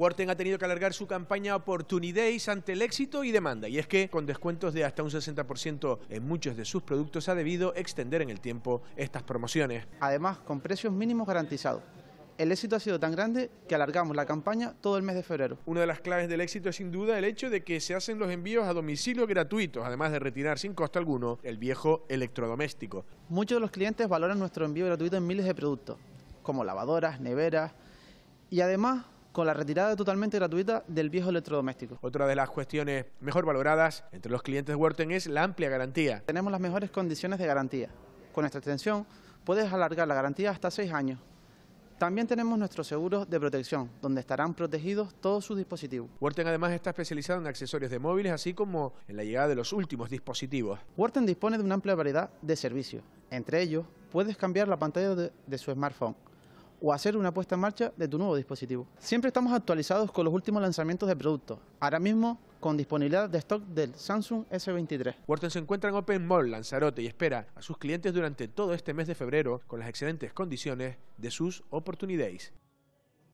Warten ha tenido que alargar su campaña ...Opportunities ante el éxito y demanda, y es que con descuentos de hasta un 60% en muchos de sus productos ha debido extender en el tiempo estas promociones. Además, con precios mínimos garantizados. El éxito ha sido tan grande que alargamos la campaña todo el mes de febrero. Una de las claves del éxito es sin duda el hecho de que se hacen los envíos a domicilio gratuitos, además de retirar sin costo alguno el viejo electrodoméstico. Muchos de los clientes valoran nuestro envío gratuito en miles de productos, como lavadoras, neveras, y además con la retirada totalmente gratuita del viejo electrodoméstico. Otra de las cuestiones mejor valoradas entre los clientes de Wharton es la amplia garantía. Tenemos las mejores condiciones de garantía. Con nuestra extensión puedes alargar la garantía hasta seis años. También tenemos nuestros seguros de protección, donde estarán protegidos todos sus dispositivos. Wharton además está especializado en accesorios de móviles, así como en la llegada de los últimos dispositivos. Wharton dispone de una amplia variedad de servicios. Entre ellos, puedes cambiar la pantalla de su smartphone o hacer una puesta en marcha de tu nuevo dispositivo. Siempre estamos actualizados con los últimos lanzamientos de productos. Ahora mismo con disponibilidad de stock del Samsung S23. Wharton se encuentra en Open Mall Lanzarote y espera a sus clientes durante todo este mes de febrero con las excelentes condiciones de sus oportunidades.